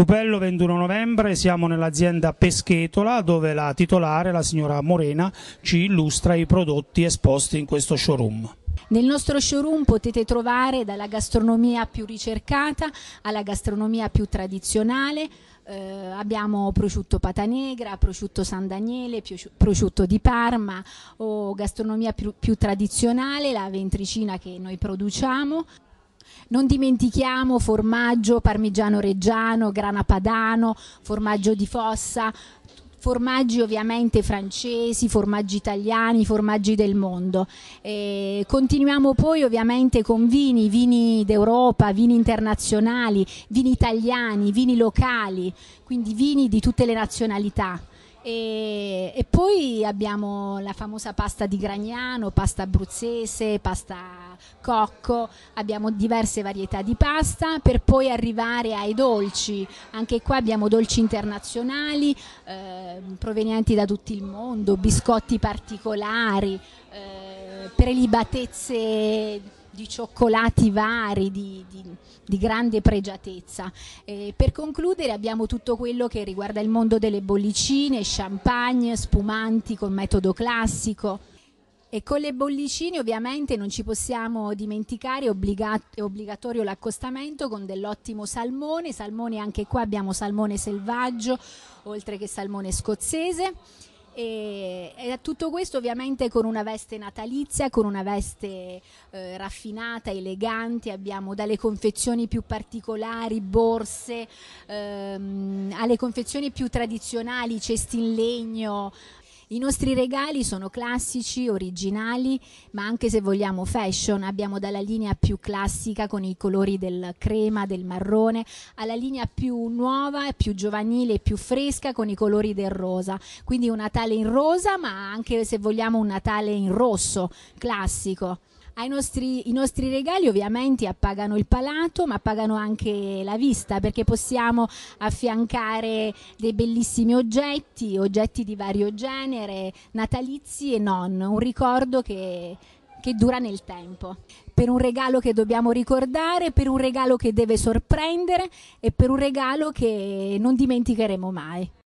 Cupello 21 novembre, siamo nell'azienda Peschetola dove la titolare, la signora Morena, ci illustra i prodotti esposti in questo showroom. Nel nostro showroom potete trovare dalla gastronomia più ricercata alla gastronomia più tradizionale, eh, abbiamo prosciutto patanegra, prosciutto San Daniele, prosciutto di Parma o gastronomia più, più tradizionale, la ventricina che noi produciamo. Non dimentichiamo formaggio parmigiano reggiano, grana padano, formaggio di fossa, formaggi ovviamente francesi, formaggi italiani, formaggi del mondo. E continuiamo poi ovviamente con vini, vini d'Europa, vini internazionali, vini italiani, vini locali, quindi vini di tutte le nazionalità. E, e poi abbiamo la famosa pasta di Gragnano, pasta abruzzese, pasta cocco, abbiamo diverse varietà di pasta per poi arrivare ai dolci, anche qua abbiamo dolci internazionali eh, provenienti da tutto il mondo, biscotti particolari, eh, prelibatezze di cioccolati vari, di, di, di grande pregiatezza. Eh, per concludere abbiamo tutto quello che riguarda il mondo delle bollicine, champagne, spumanti con metodo classico. E con le bollicine ovviamente non ci possiamo dimenticare, è, è obbligatorio l'accostamento con dell'ottimo salmone, salmone anche qua abbiamo salmone selvaggio, oltre che salmone scozzese. E, e, tutto questo ovviamente con una veste natalizia, con una veste eh, raffinata, elegante, abbiamo dalle confezioni più particolari, borse, ehm, alle confezioni più tradizionali, cesti in legno, i nostri regali sono classici, originali, ma anche se vogliamo fashion, abbiamo dalla linea più classica con i colori del crema, del marrone, alla linea più nuova, più giovanile, più fresca con i colori del rosa. Quindi un Natale in rosa, ma anche se vogliamo un Natale in rosso, classico. Nostri, I nostri regali ovviamente appagano il palato ma appagano anche la vista perché possiamo affiancare dei bellissimi oggetti, oggetti di vario genere rimanere natalizi e non, un ricordo che, che dura nel tempo, per un regalo che dobbiamo ricordare, per un regalo che deve sorprendere e per un regalo che non dimenticheremo mai.